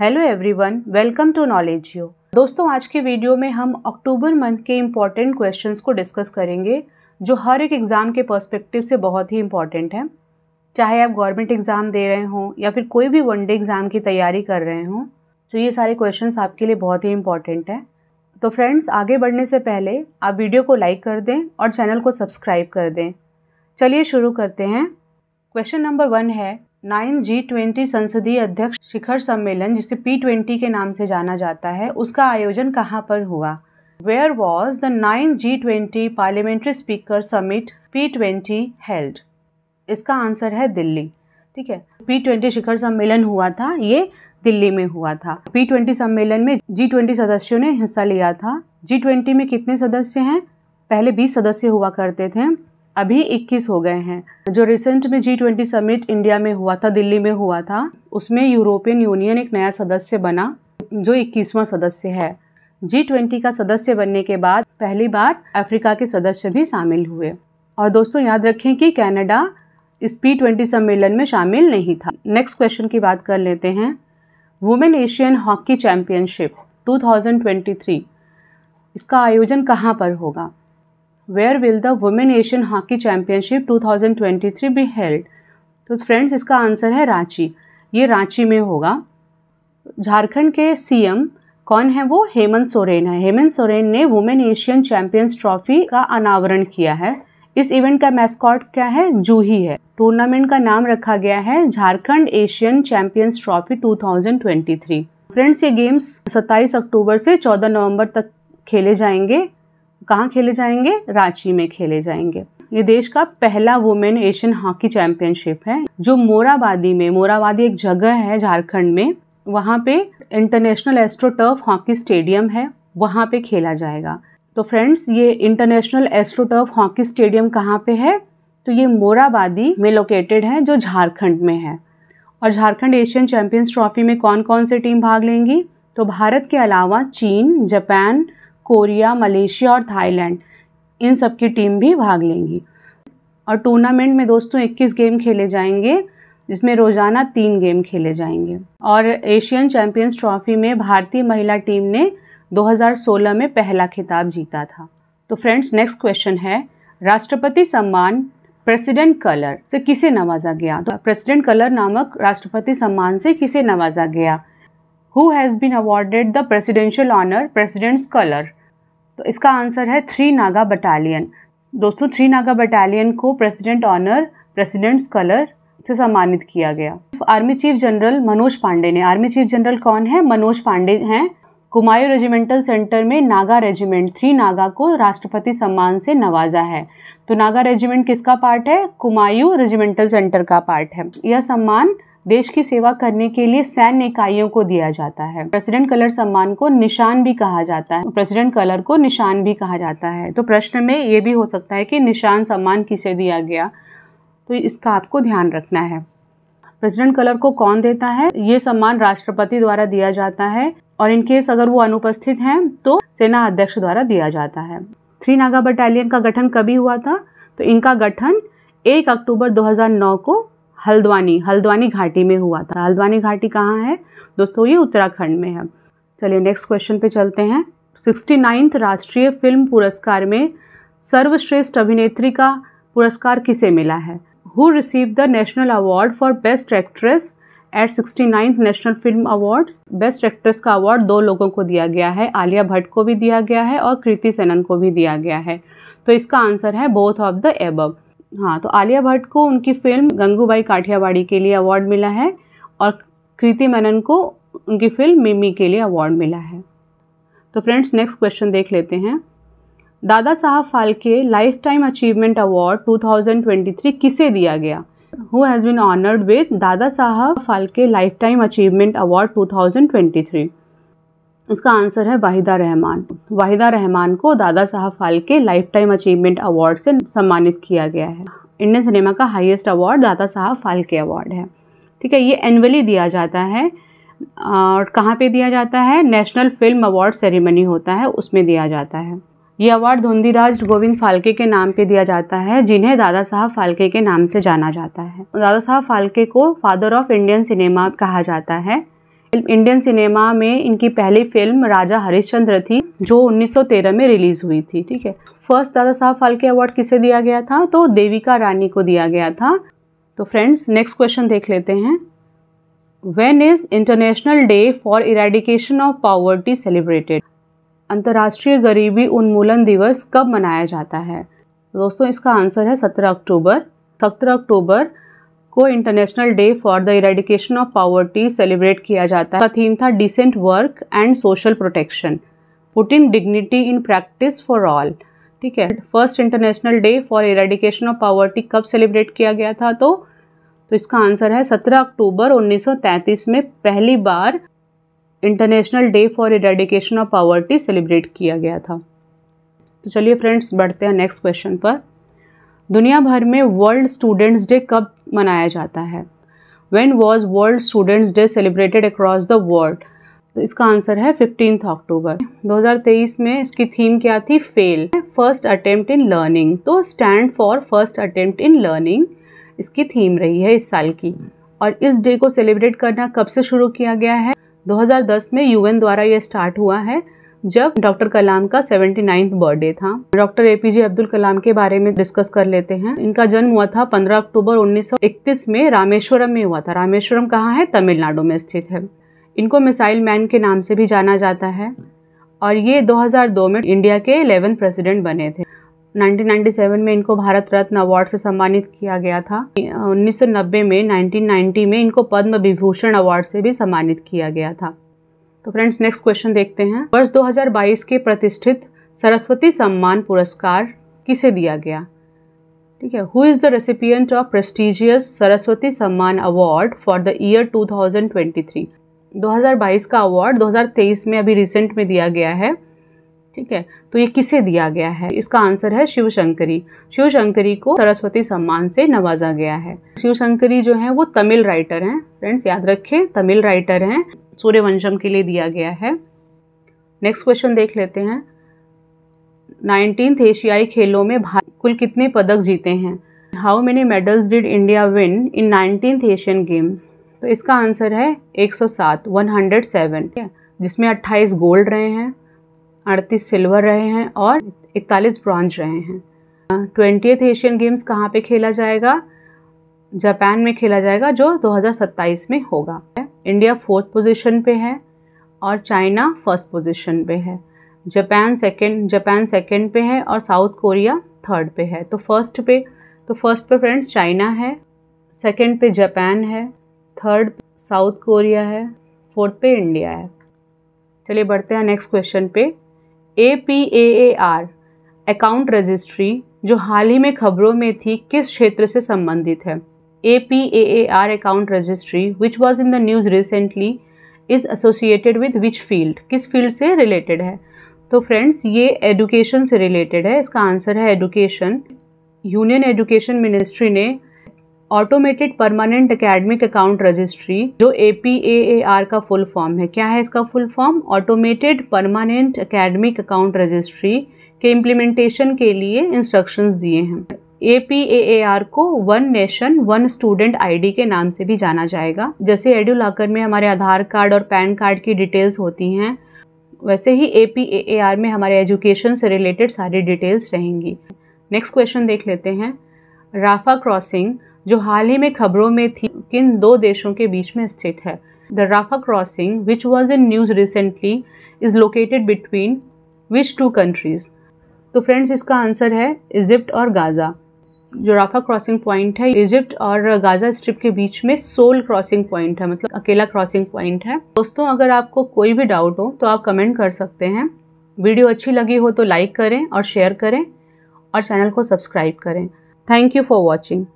hello everyone welcome to knowledge you दोस्तों आज के वीडियो में हम अक्टूबर मंथ के इम्पॉर्टेंट क्वेश्चंस को डिस्कस करेंगे जो हर एक एग्ज़ाम के पर्सपेक्टिव से बहुत ही इम्पॉर्टेंट हैं चाहे आप गवर्नमेंट एग्ज़ाम दे रहे हों या फिर कोई भी वनडे एग्ज़ाम की तैयारी कर रहे हों तो ये सारे क्वेश्चन आपके लिए बहुत ही इम्पॉर्टेंट हैं तो फ्रेंड्स आगे बढ़ने से पहले आप वीडियो को लाइक कर दें और चैनल को सब्सक्राइब कर दें चलिए शुरू करते हैं क्वेश्चन नंबर वन है नाइन जी ट्वेंटी संसदीय अध्यक्ष शिखर सम्मेलन जिसे पी ट्वेंटी के नाम से जाना जाता है उसका आयोजन कहाँ पर हुआ where was the nine G twenty parliamentary speaker summit P twenty held इसका आंसर है दिल्ली ठीक है पी ट्वेंटी शिखर सम्मेलन हुआ था ये दिल्ली में हुआ था पी ट्वेंटी सम्मेलन में जी ट्वेंटी सदस्यों ने हिस्सा लिया था जी ट्वेंटी में कितने सदस्य हैं पहले बीस सदस्य हुआ करते थे अभी 21 हो गए हैं जो रिसेंट में जी ट्वेंटी समिट इंडिया में हुआ था दिल्ली में हुआ था उसमें यूरोपियन यूनियन एक नया सदस्य बना जो इक्कीसवां सदस्य है जी ट्वेंटी का सदस्य बनने के बाद पहली बार अफ्रीका के सदस्य भी शामिल हुए और दोस्तों याद रखें कि कनाडा इस पी ट्वेंटी सम्मेलन में शामिल नहीं था नेक्स्ट क्वेश्चन की बात कर लेते हैं वुमेन एशियन हॉकी चैम्पियनशिप 2023 इसका आयोजन कहाँ पर होगा where will the women Asian hockey championship 2023 be held तो फ्रेंड्स इसका आंसर है रांची ये रांची में होगा झारखंड के सीएम कौन है वो हेमंत सोरेन है हेमंत सोरेन ने वुमेन एशियन चैम्पियंस ट्रॉफी का अनावरण किया है इस इवेंट का मैस्कॉट क्या है जूही है टूर्नामेंट का नाम रखा गया है Jharkhand Asian champions trophy 2023 friends ये गेम्स 27 अक्टूबर से 14 नवंबर तक खेले जाएंगे कहाँ खेले जाएंगे रांची में खेले जाएंगे ये देश का पहला वुमेन एशियन हॉकी चैंपियनशिप है जो मोराबादी में मोराबादी एक जगह है झारखंड में वहाँ पे इंटरनेशनल एस्ट्रोटर्फ हॉकी स्टेडियम है वहाँ पे खेला जाएगा तो फ्रेंड्स ये इंटरनेशनल एस्ट्रोटर्फ हॉकी स्टेडियम कहाँ पे है तो ये मोराबादी में लोकेटेड है जो झारखंड में है और झारखंड एशियन चैंपियंस ट्रॉफी में कौन कौन से टीम भाग लेंगी तो भारत के अलावा चीन जापान कोरिया मलेशिया और थाईलैंड इन सब की टीम भी भाग लेंगी और टूर्नामेंट में दोस्तों 21 गेम खेले जाएंगे जिसमें रोज़ाना तीन गेम खेले जाएंगे और एशियन चैम्पियंस ट्रॉफी में भारतीय महिला टीम ने 2016 में पहला खिताब जीता था तो फ्रेंड्स नेक्स्ट क्वेश्चन है राष्ट्रपति सम्मान प्रेसिडेंट कलर से किसे नवाजा गया तो प्रेसिडेंट कलर नामक राष्ट्रपति सम्मान से किसे नवाजा गया who has been awarded the presidential honour president's colour तो इसका आंसर है थ्री नागा बटालियन दोस्तों थ्री नागा बटालियन को प्रेसिडेंट ऑनर प्रेसिडेंट्स कलर से सम्मानित किया गया army chief general Manoj Pande ने आर्मी चीफ जनरल कौन है मनोज पांडे हैं कुमायूं रेजिमेंटल सेंटर में नागा रेजिमेंट थ्री नागा को राष्ट्रपति सम्मान से नवाजा है तो नागा रेजिमेंट किसका पार्ट है कुमायूं रेजिमेंटल सेंटर का पार्ट है यह सम्मान देश की सेवा करने के लिए सैन्य इकाइयों को दिया जाता है प्रेसिडेंट कलर सम्मान को निशान भी कहा जाता है प्रेसिडेंट कलर को निशान भी कहा जाता है तो प्रश्न में ये भी हो सकता है कि निशान सम्मान किसे दिया गया तो इसका आपको ध्यान रखना है प्रेसिडेंट कलर को कौन देता है ये सम्मान राष्ट्रपति द्वारा दिया जाता है और इनकेस अगर वो अनुपस्थित हैं तो सेना अध्यक्ष द्वारा दिया जाता है थ्री नागा बटालियन का गठन कभी हुआ था तो इनका गठन एक अक्टूबर 2009 को हल्द्वानी हल्द्वानी घाटी में हुआ था हल्द्वानी घाटी कहाँ है दोस्तों ये उत्तराखंड में है चलिए नेक्स्ट क्वेश्चन पे चलते हैं सिक्सटी नाइन्थ राष्ट्रीय फिल्म पुरस्कार में सर्वश्रेष्ठ अभिनेत्री का पुरस्कार किसे मिला है who receive the national award for best actress at sixty ninth national film award best actress का अवार्ड दो लोगों को दिया गया है आलिया भट्ट को भी दिया गया है और कृति सेनन को भी दिया गया है तो इसका आंसर है बोथ ऑफ द एबव हाँ तो आलिया भट्ट को उनकी फिल्म गंगूबाई काठियावाड़ी के लिए अवार्ड मिला है और कृति मेनन को उनकी फिल्म मिमी के लिए अवार्ड मिला है तो फ्रेंड्स नेक्स्ट क्वेश्चन देख लेते हैं Dada Saheb Phalke lifetime achievement award 2023 किसे दिया गया who has been honoured with Dada Saheb Phalke lifetime achievement award 2023 उसका आंसर है वाहिदा रहमान वाहिदा रहमान को Dada Saheb Phalke lifetime achievement award से सम्मानित किया गया है इंडियन सिनेमा का highest award Dada Saheb Phalke award है ठीक है ये एनअली दिया जाता है और कहाँ पे दिया जाता है नेशनल फिल्म अवार्ड सेरेमनी होता है उसमें दिया जाता है ये अवार्ड धुंधीराज गोविंद फाल्के के नाम पे दिया जाता है जिन्हें दादा साहब फाल्के के नाम से जाना जाता है दादा साहब फाल्के को फादर ऑफ इंडियन सिनेमा कहा जाता है इंडियन सिनेमा में इनकी पहली फिल्म राजा हरिश्चंद्र थी जो 1913 में रिलीज हुई थी ठीक है फर्स्ट दादा साहब फाल्के अवार्ड किसे दिया गया था तो देविका रानी को दिया गया था तो फ्रेंड्स नेक्स्ट क्वेश्चन देख लेते हैं when is international day for eradication of poverty celebrated अंतर्राष्ट्रीय गरीबी उन्मूलन दिवस कब मनाया जाता है दोस्तों इसका आंसर है सत्रह अक्टूबर सत्रह अक्टूबर को international day for the eradication of poverty celebrate किया जाता है थीम था decent work and social protection putting dignity in practice for all ठीक है first international day for eradication of poverty कब सेलिब्रेट किया गया था तो तो इसका आंसर है 17 अक्टूबर 1933 में पहली बार international day for eradication of poverty celebrate किया गया था तो चलिए फ्रेंड्स बढ़ते हैं नेक्स्ट क्वेश्चन पर दुनिया भर में वर्ल्ड स्टूडेंट्स डे कब मनाया जाता है when was world students day celebrated across the world तो इसका आंसर है फिफ्टीन अक्टूबर 2023 में इसकी थीम क्या थी fail first attempt in learning तो stand for first attempt in learning इसकी थीम रही है इस साल की और इस डे को सेलिब्रेट करना कब से शुरू किया गया है 2010 में यूएन द्वारा यह स्टार्ट हुआ है जब डॉक्टर कलाम का सेवेंटी नाइन्थ बर्थडे था डॉक्टर एपीजे अब्दुल कलाम के बारे में डिस्कस कर लेते हैं इनका जन्म हुआ था 15 अक्टूबर 1931 में रामेश्वरम में हुआ था रामेश्वरम कहाँ है तमिलनाडु में स्थित है इनको मिसाइल मैन के नाम से भी जाना जाता है और ये 2002 में इंडिया के एलेवन प्रेसिडेंट बने थे 1997 में इनको भारत रत्न अवार्ड से सम्मानित किया गया था 1990 में 1990 में इनको पद्म विभूषण अवार्ड से भी सम्मानित किया गया था तो फ्रेंड्स नेक्स्ट क्वेश्चन देखते हैं वर्ष 2022 के प्रतिष्ठित सरस्वती सम्मान पुरस्कार किसे दिया गया ठीक है who is the recipient of prestigious Saraswati Samman award for the year 2023 2022 का अवार्ड 2023 में अभी रिसेंट में दिया गया है ठीक है तो ये किसे दिया गया है इसका आंसर है शिवशंकरी शिवशंकरी को सरस्वती सम्मान से नवाजा गया है शिवशंकरी जो है वो तमिल राइटर हैं फ्रेंड्स याद रखें तमिल राइटर हैं सूर्यवंशम के लिए दिया गया है नेक्स्ट क्वेश्चन देख लेते हैं नाइनटीन एशियाई खेलों में भारत कुल कितने पदक जीते हैं how many medals did India win in nineteen Asian games तो इसका आंसर है 107 107 जिसमें 28 गोल्ड रहे हैं 38 सिल्वर रहे हैं और 41 ब्रॉन्ज रहे हैं ट्वेंटी एशियन गेम्स कहाँ पे खेला जाएगा जापान में खेला जाएगा जो 2027 में होगा इंडिया फोर्थ पोजीशन पे है और चाइना फर्स्ट पोजीशन पे है जापान सेकंड जापान सेकंड पे है और साउथ कोरिया थर्ड पे है तो फर्स्ट पे तो फर्स्ट पे फ्रेंड्स चाइना है सेकंड पे जापान है थर्ड साउथ कोरिया है फोर्थ पे इंडिया है चलिए बढ़ते हैं नेक्स्ट क्वेश्चन पे A P A A R account registry जो हाल ही में खबरों में थी किस क्षेत्र से संबंधित है A A A P R account registry which was in the news recently is associated with which field किस फील्ड से रिलेटेड है तो फ्रेंड्स ये एडुकेशन से रिलेटेड है इसका आंसर है एडुकेशन यूनियन एजुकेशन मिनिस्ट्री ने automated permanent academic account registry जो A P A A R का फुल फॉर्म है क्या है इसका full form automated permanent academic account registry के इम्प्लीमेंटेशन के लिए इंस्ट्रक्शंस दिए हैं A P A A R को one nation one student ID के नाम से भी जाना जाएगा जैसे एड्यू लॉकर में हमारे आधार कार्ड और पैन कार्ड की डिटेल्स होती हैं वैसे ही ए पी ए ए आर में हमारे एजुकेशन से रिलेटेड सारी डिटेल्स रहेंगी नेक्स्ट क्वेश्चन देख लेते हैं राफा क्रॉसिंग जो हाल ही में खबरों में थी किन दो देशों के बीच में स्थित है the Rafah crossing which was in news recently is located between which two countries तो फ्रेंड्स इसका आंसर है इजिप्ट और गाज़ा जो राफा क्रॉसिंग पॉइंट है इजिप्ट और गाजा स्ट्रिप के बीच में सोल क्रॉसिंग पॉइंट है मतलब अकेला क्रॉसिंग पॉइंट है दोस्तों अगर आपको कोई भी डाउट हो तो आप कमेंट कर सकते हैं वीडियो अच्छी लगी हो तो लाइक करें और शेयर करें और चैनल को सब्सक्राइब करें थैंक यू फॉर वॉचिंग